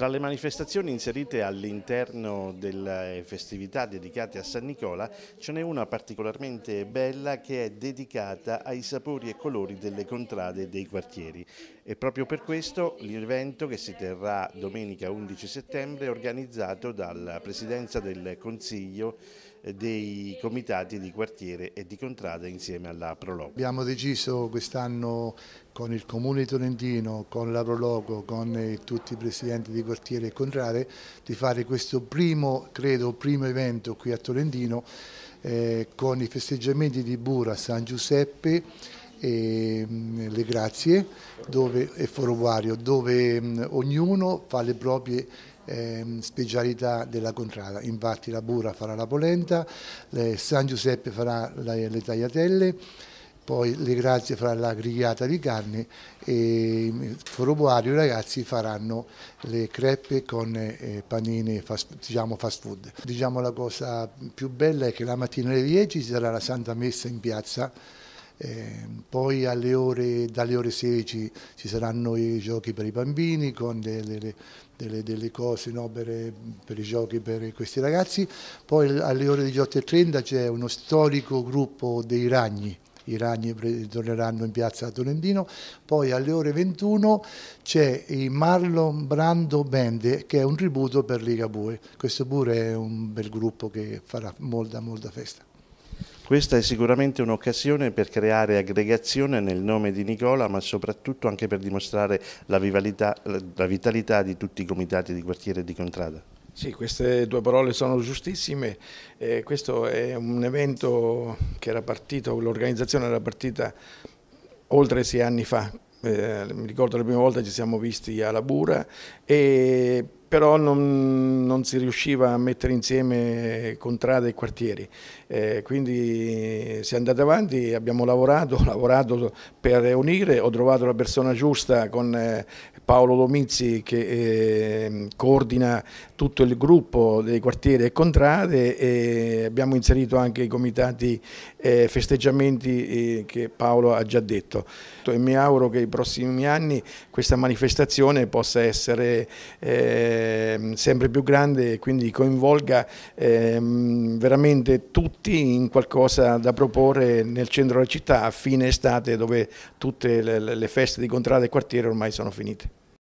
Tra le manifestazioni inserite all'interno delle festività dedicate a San Nicola ce n'è una particolarmente bella che è dedicata ai sapori e colori delle contrade e dei quartieri e proprio per questo l'evento che si terrà domenica 11 settembre è organizzato dalla Presidenza del Consiglio dei comitati di quartiere e di contrada insieme alla Prologo. Abbiamo deciso quest'anno con il Comune di Torrentino, con la Prologo, con eh, tutti i presidenti di quartiere e contrade di fare questo primo, credo, primo evento qui a Torrentino eh, con i festeggiamenti di Bura, San Giuseppe e mh, mm, le grazie dove, e Forovario dove mh, mm, ognuno fa le proprie ehm, specialità della contrada. Infatti la burra farà la polenta, eh, San Giuseppe farà le, le tagliatelle, poi le grazie farà la grigliata di carne e Foroboario i ragazzi faranno le crepe con eh, panini fast, diciamo fast food. Diciamo la cosa più bella è che la mattina alle 10 ci sarà la Santa Messa in piazza eh, poi ore, dalle ore 16 ci saranno i giochi per i bambini con delle, delle, delle cose no, per, per, i giochi per questi ragazzi. Poi alle ore 18.30 c'è uno storico gruppo dei ragni. I ragni torneranno in piazza Torrentino, poi alle ore 21 c'è il Marlon Brando Band che è un tributo per Ligabue. Questo pure è un bel gruppo che farà molta, molta festa. Questa è sicuramente un'occasione per creare aggregazione nel nome di Nicola, ma soprattutto anche per dimostrare la, vivalità, la vitalità di tutti i comitati di quartiere di Contrada. Sì, queste due parole sono giustissime. Eh, questo è un evento che era partito, l'organizzazione era partita oltre sei anni fa. Eh, mi ricordo la prima volta ci siamo visti alla Bura e però non, non, si riusciva a mettere insieme contrade e quartieri, eh, quindi si è andato avanti, abbiamo lavorato, lavorato per unire, ho trovato la persona giusta con eh, Paolo Domizzi che eh, coordina tutto il gruppo dei quartieri e contrade e abbiamo inserito anche i comitati eh, festeggiamenti eh, che Paolo ha già detto e mi auguro che nei prossimi anni questa manifestazione possa essere Ehm, sempre più grande e quindi coinvolga ehm, veramente tutti in qualcosa da proporre nel centro della città a fine estate dove tutte le, le feste di contrada e quartiere ormai sono finite.